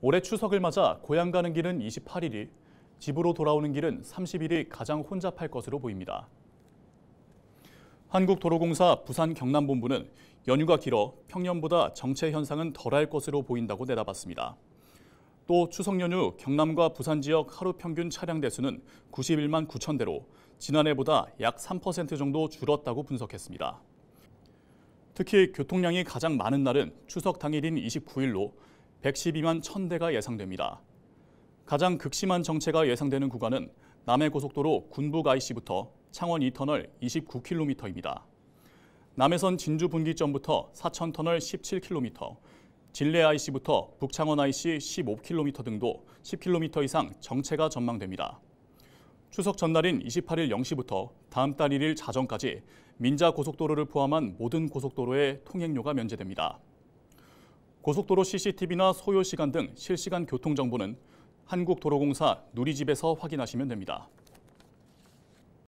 올해 추석을 맞아 고향 가는 길은 28일이, 집으로 돌아오는 길은 30일이 가장 혼잡할 것으로 보입니다. 한국도로공사 부산 경남본부는 연휴가 길어 평년보다 정체 현상은 덜할 것으로 보인다고 내다봤습니다. 또 추석 연휴 경남과 부산 지역 하루 평균 차량 대수는 91만 9천 대로 지난해보다 약 3% 정도 줄었다고 분석했습니다. 특히 교통량이 가장 많은 날은 추석 당일인 29일로 112만 1000대가 예상됩니다. 가장 극심한 정체가 예상되는 구간은 남해고속도로 군북 IC부터 창원 2터널 29km입니다. 남해선 진주 분기점부터 사천 터널 17km, 진례 IC부터 북창원 IC 15km 등도 10km 이상 정체가 전망됩니다. 추석 전날인 28일 0시부터 다음 달 1일 자정까지 민자 고속도로를 포함한 모든 고속도로의 통행료가 면제됩니다. 고속도로 CCTV나 소요 시간 등 실시간 교통 정보는 한국도로공사 누리집에서 확인하시면 됩니다.